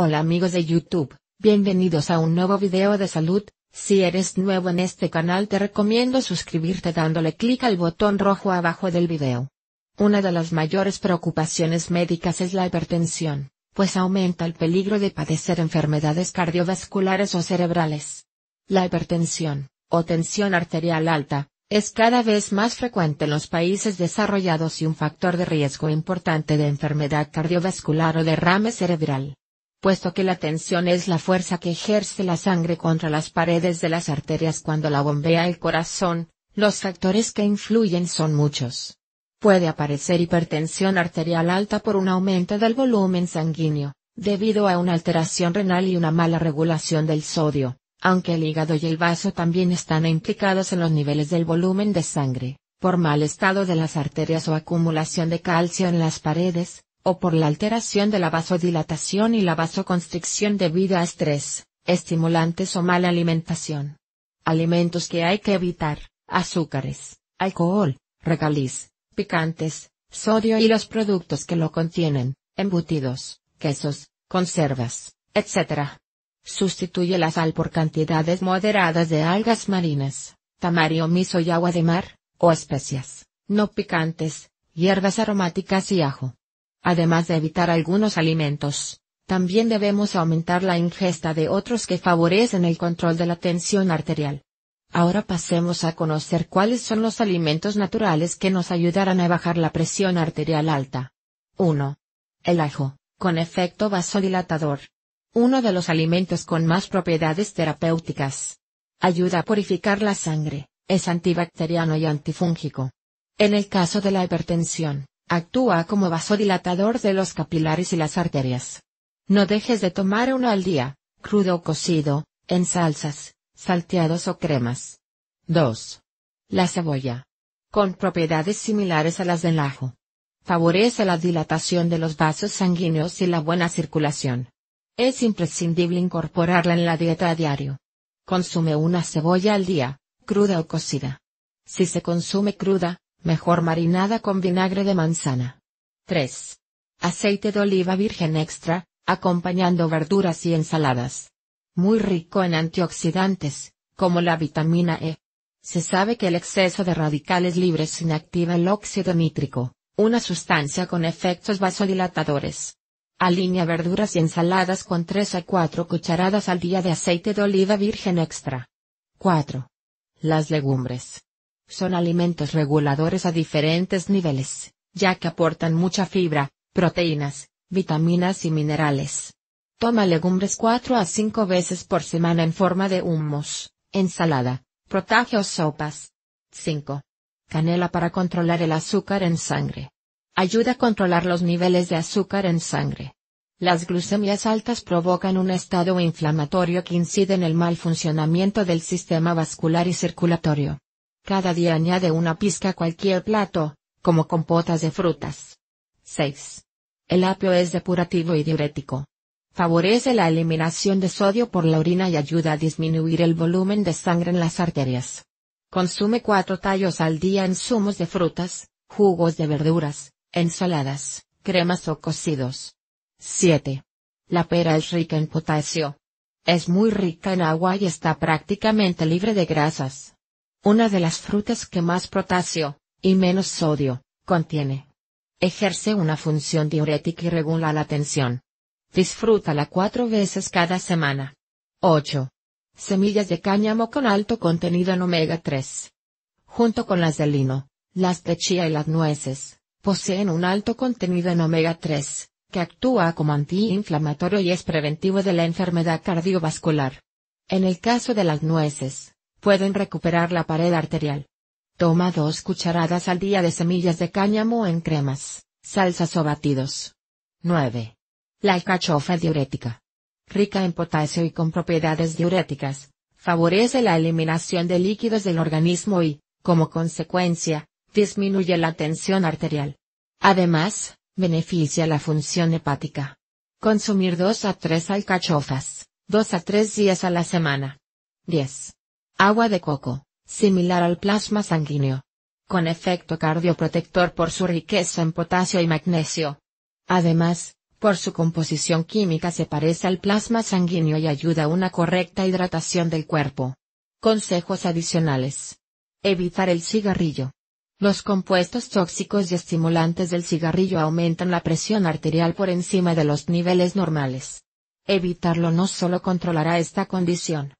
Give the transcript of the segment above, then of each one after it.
Hola amigos de YouTube, bienvenidos a un nuevo video de salud, si eres nuevo en este canal te recomiendo suscribirte dándole clic al botón rojo abajo del video. Una de las mayores preocupaciones médicas es la hipertensión, pues aumenta el peligro de padecer enfermedades cardiovasculares o cerebrales. La hipertensión, o tensión arterial alta, es cada vez más frecuente en los países desarrollados y un factor de riesgo importante de enfermedad cardiovascular o derrame cerebral puesto que la tensión es la fuerza que ejerce la sangre contra las paredes de las arterias cuando la bombea el corazón, los factores que influyen son muchos. Puede aparecer hipertensión arterial alta por un aumento del volumen sanguíneo, debido a una alteración renal y una mala regulación del sodio, aunque el hígado y el vaso también están implicados en los niveles del volumen de sangre, por mal estado de las arterias o acumulación de calcio en las paredes, o por la alteración de la vasodilatación y la vasoconstricción debido a estrés, estimulantes o mala alimentación. Alimentos que hay que evitar, azúcares, alcohol, regaliz, picantes, sodio y los productos que lo contienen, embutidos, quesos, conservas, etc. Sustituye la sal por cantidades moderadas de algas marinas, tamario miso y agua de mar, o especias, no picantes, hierbas aromáticas y ajo. Además de evitar algunos alimentos, también debemos aumentar la ingesta de otros que favorecen el control de la tensión arterial. Ahora pasemos a conocer cuáles son los alimentos naturales que nos ayudarán a bajar la presión arterial alta. 1. El ajo, con efecto vasodilatador. Uno de los alimentos con más propiedades terapéuticas. Ayuda a purificar la sangre, es antibacteriano y antifúngico. En el caso de la hipertensión, Actúa como vasodilatador de los capilares y las arterias. No dejes de tomar uno al día, crudo o cocido, en salsas, salteados o cremas. 2. La cebolla. Con propiedades similares a las del ajo. Favorece la dilatación de los vasos sanguíneos y la buena circulación. Es imprescindible incorporarla en la dieta a diario. Consume una cebolla al día, cruda o cocida. Si se consume cruda, mejor marinada con vinagre de manzana. 3. Aceite de oliva virgen extra, acompañando verduras y ensaladas. Muy rico en antioxidantes, como la vitamina E. Se sabe que el exceso de radicales libres inactiva el óxido nítrico, una sustancia con efectos vasodilatadores. Alinea verduras y ensaladas con 3 a 4 cucharadas al día de aceite de oliva virgen extra. 4. Las legumbres. Son alimentos reguladores a diferentes niveles, ya que aportan mucha fibra, proteínas, vitaminas y minerales. Toma legumbres 4 a 5 veces por semana en forma de hummus, ensalada, protagio o sopas. 5. Canela para controlar el azúcar en sangre. Ayuda a controlar los niveles de azúcar en sangre. Las glucemias altas provocan un estado inflamatorio que incide en el mal funcionamiento del sistema vascular y circulatorio. Cada día añade una pizca a cualquier plato, como compotas de frutas. 6. El apio es depurativo y diurético. Favorece la eliminación de sodio por la orina y ayuda a disminuir el volumen de sangre en las arterias. Consume cuatro tallos al día en zumos de frutas, jugos de verduras, ensaladas, cremas o cocidos. 7. La pera es rica en potasio. Es muy rica en agua y está prácticamente libre de grasas. Una de las frutas que más potasio, y menos sodio, contiene. Ejerce una función diurética y regula la tensión. Disfrútala cuatro veces cada semana. 8. Semillas de cáñamo con alto contenido en omega 3. Junto con las de lino, las de chía y las nueces, poseen un alto contenido en omega 3, que actúa como antiinflamatorio y es preventivo de la enfermedad cardiovascular. En el caso de las nueces, pueden recuperar la pared arterial. Toma dos cucharadas al día de semillas de cáñamo en cremas, salsas o batidos. 9. La alcachofa diurética. Rica en potasio y con propiedades diuréticas, favorece la eliminación de líquidos del organismo y, como consecuencia, disminuye la tensión arterial. Además, beneficia la función hepática. Consumir 2 a 3 alcachofas, 2 a 3 días a la semana. 10. Agua de coco, similar al plasma sanguíneo. Con efecto cardioprotector por su riqueza en potasio y magnesio. Además, por su composición química se parece al plasma sanguíneo y ayuda a una correcta hidratación del cuerpo. Consejos adicionales. Evitar el cigarrillo. Los compuestos tóxicos y estimulantes del cigarrillo aumentan la presión arterial por encima de los niveles normales. Evitarlo no solo controlará esta condición,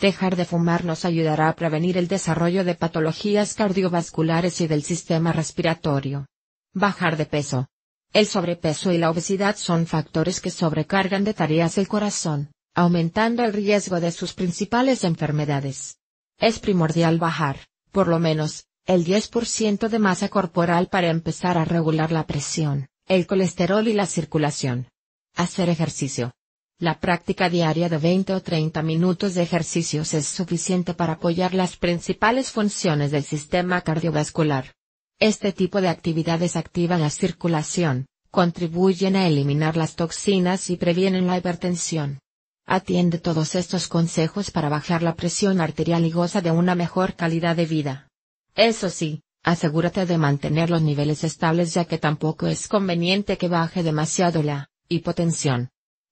Dejar de fumar nos ayudará a prevenir el desarrollo de patologías cardiovasculares y del sistema respiratorio. Bajar de peso. El sobrepeso y la obesidad son factores que sobrecargan de tareas el corazón, aumentando el riesgo de sus principales enfermedades. Es primordial bajar, por lo menos, el 10% de masa corporal para empezar a regular la presión, el colesterol y la circulación. Hacer ejercicio. La práctica diaria de 20 o 30 minutos de ejercicios es suficiente para apoyar las principales funciones del sistema cardiovascular. Este tipo de actividades activan la circulación, contribuyen a eliminar las toxinas y previenen la hipertensión. Atiende todos estos consejos para bajar la presión arterial y goza de una mejor calidad de vida. Eso sí, asegúrate de mantener los niveles estables ya que tampoco es conveniente que baje demasiado la hipotensión.